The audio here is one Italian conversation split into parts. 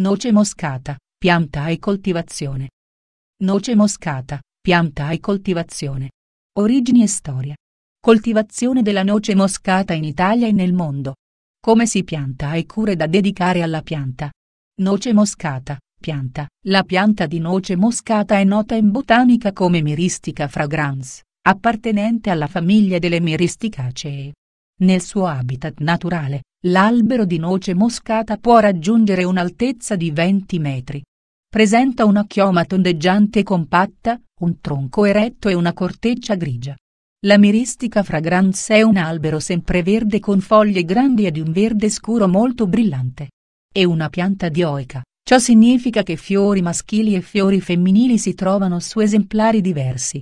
Noce moscata, pianta e coltivazione. Noce moscata, pianta e coltivazione. Origini e storia. Coltivazione della noce moscata in Italia e nel mondo. Come si pianta e cure da dedicare alla pianta. Noce moscata, pianta. La pianta di noce moscata è nota in botanica come Miristica fragrans, appartenente alla famiglia delle Myristicacee. Nel suo habitat naturale, l'albero di noce moscata può raggiungere un'altezza di 20 metri. Presenta una chioma tondeggiante e compatta, un tronco eretto e una corteccia grigia. La miristica fragrans è un albero sempreverde con foglie grandi e di un verde scuro molto brillante. È una pianta dioica, ciò significa che fiori maschili e fiori femminili si trovano su esemplari diversi.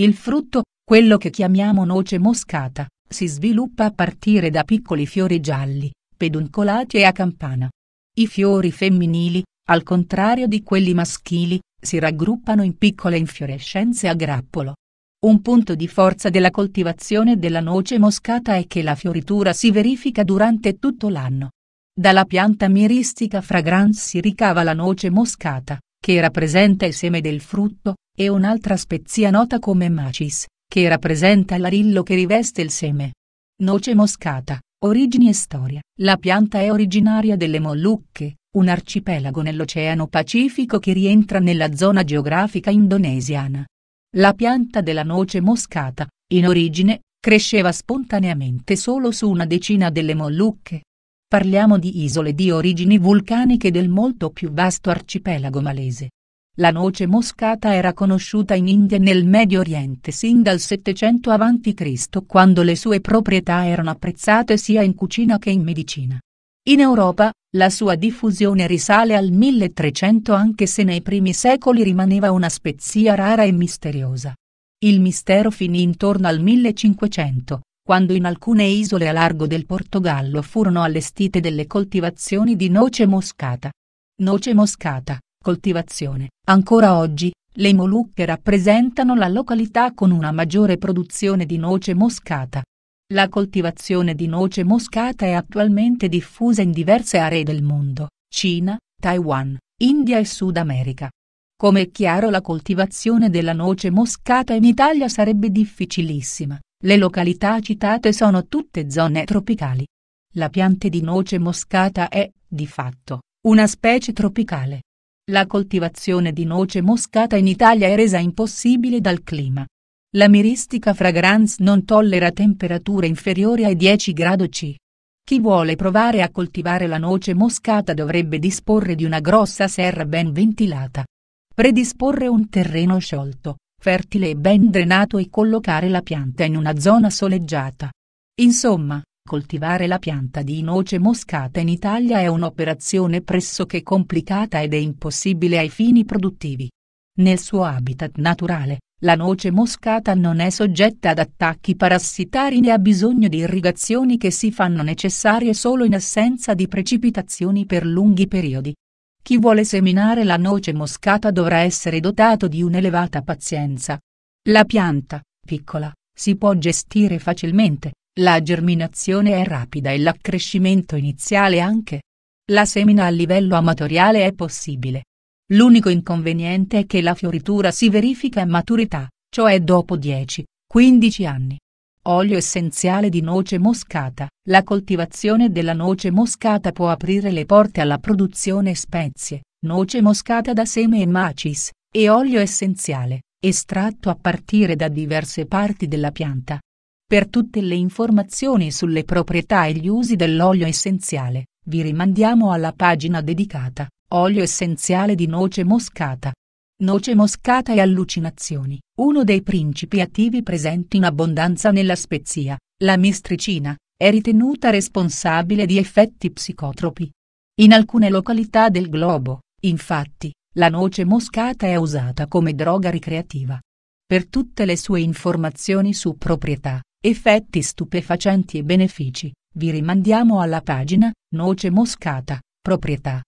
Il frutto, quello che chiamiamo noce moscata, si sviluppa a partire da piccoli fiori gialli, peduncolati e a campana. I fiori femminili, al contrario di quelli maschili, si raggruppano in piccole infiorescenze a grappolo. Un punto di forza della coltivazione della noce moscata è che la fioritura si verifica durante tutto l'anno. Dalla pianta miristica fragrans si ricava la noce moscata, che rappresenta il seme del frutto, e un'altra spezia nota come macis, che rappresenta l'arillo che riveste il seme. Noce moscata, origini e storia. La pianta è originaria delle Mollucche, un arcipelago nell'Oceano Pacifico che rientra nella zona geografica indonesiana. La pianta della noce moscata, in origine, cresceva spontaneamente solo su una decina delle Mollucche. Parliamo di isole di origini vulcaniche del molto più vasto arcipelago malese. La noce moscata era conosciuta in India e nel Medio Oriente sin dal 700 a.C. quando le sue proprietà erano apprezzate sia in cucina che in medicina. In Europa, la sua diffusione risale al 1300 anche se nei primi secoli rimaneva una spezia rara e misteriosa. Il mistero finì intorno al 1500, quando in alcune isole a largo del Portogallo furono allestite delle coltivazioni di noce moscata. Noce moscata, coltivazione. Ancora oggi, le Molucche rappresentano la località con una maggiore produzione di noce moscata. La coltivazione di noce moscata è attualmente diffusa in diverse aree del mondo, Cina, Taiwan, India e Sud America. Come è chiaro la coltivazione della noce moscata in Italia sarebbe difficilissima, le località citate sono tutte zone tropicali. La pianta di noce moscata è, di fatto, una specie tropicale. La coltivazione di noce moscata in Italia è resa impossibile dal clima. La miristica fragrance non tollera temperature inferiori ai 10 gradi C. Chi vuole provare a coltivare la noce moscata dovrebbe disporre di una grossa serra ben ventilata. Predisporre un terreno sciolto, fertile e ben drenato e collocare la pianta in una zona soleggiata. Insomma, Coltivare la pianta di noce moscata in Italia è un'operazione pressoché complicata ed è impossibile ai fini produttivi. Nel suo habitat naturale, la noce moscata non è soggetta ad attacchi parassitari né ha bisogno di irrigazioni che si fanno necessarie solo in assenza di precipitazioni per lunghi periodi. Chi vuole seminare la noce moscata dovrà essere dotato di un'elevata pazienza. La pianta, piccola, si può gestire facilmente, la germinazione è rapida e l'accrescimento iniziale anche. La semina a livello amatoriale è possibile. L'unico inconveniente è che la fioritura si verifica a maturità, cioè dopo 10-15 anni. Olio essenziale di noce moscata. La coltivazione della noce moscata può aprire le porte alla produzione spezie, noce moscata da seme e macis, e olio essenziale, estratto a partire da diverse parti della pianta, per tutte le informazioni sulle proprietà e gli usi dell'olio essenziale, vi rimandiamo alla pagina dedicata, olio essenziale di noce moscata. Noce moscata e allucinazioni, uno dei principi attivi presenti in abbondanza nella spezia, la mistricina, è ritenuta responsabile di effetti psicotropi. In alcune località del globo, infatti, la noce moscata è usata come droga ricreativa. Per tutte le sue informazioni su proprietà, Effetti stupefacenti e benefici. Vi rimandiamo alla pagina Noce Moscata, proprietà